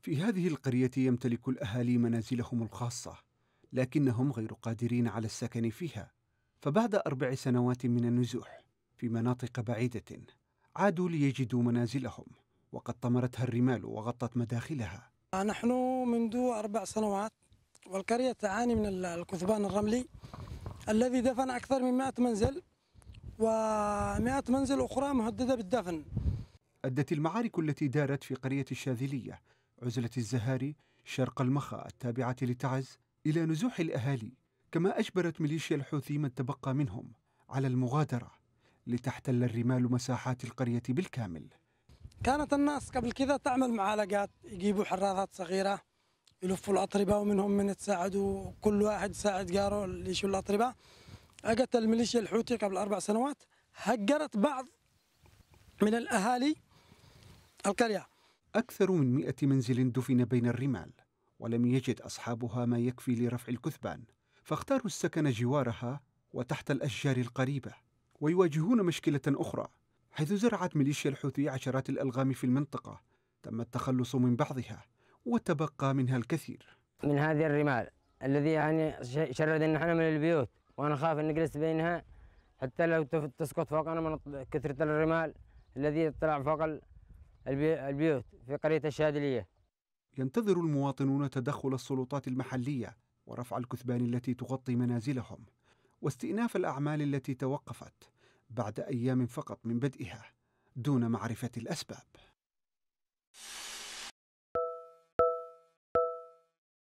في هذه القرية يمتلك الأهالي منازلهم الخاصة، لكنهم غير قادرين على السكن فيها، فبعد أربع سنوات من النزوح في مناطق بعيدة، عادوا ليجدوا منازلهم، وقد طمرتها الرمال وغطت مداخلها. نحن منذ أربع سنوات والقرية تعاني من الكثبان الرملي الذي دفن أكثر من 100 منزل و100 منزل أخرى مهددة بالدفن أدت المعارك التي دارت في قرية الشاذلية عزلة الزهاري شرق المخا التابعة لتعز إلى نزوح الأهالي كما أجبرت ميليشيا الحوثي من تبقى منهم على المغادرة لتحتل الرمال مساحات القرية بالكامل كانت الناس قبل كذا تعمل معالقات يجيبوا حراثات صغيرة يلفوا الأطربة ومنهم من تساعدوا كل واحد ساعد جاره اللي يشيلوا الأطربة أجت الميليشيا الحوثي قبل أربع سنوات هجرت بعض من الأهالي القرية أكثر من مئة منزل دفن بين الرمال ولم يجد أصحابها ما يكفي لرفع الكثبان فاختاروا السكن جوارها وتحت الأشجار القريبة ويواجهون مشكلة أخرى حيث زرعت ميليشيا الحوثي عشرات الألغام في المنطقة تم التخلص من بعضها وتبقى منها الكثير من هذه الرمال الذي يعني شرد نحن من البيوت وأنا خاف أن نجلس بينها حتى لو تسقط فوقنا من كثرة الرمال الذي طلع فوق البيوت في قرية الشادلية ينتظر المواطنون تدخل السلطات المحلية ورفع الكثبان التي تغطي منازلهم واستئناف الأعمال التي توقفت بعد أيام فقط من بدئها دون معرفة الأسباب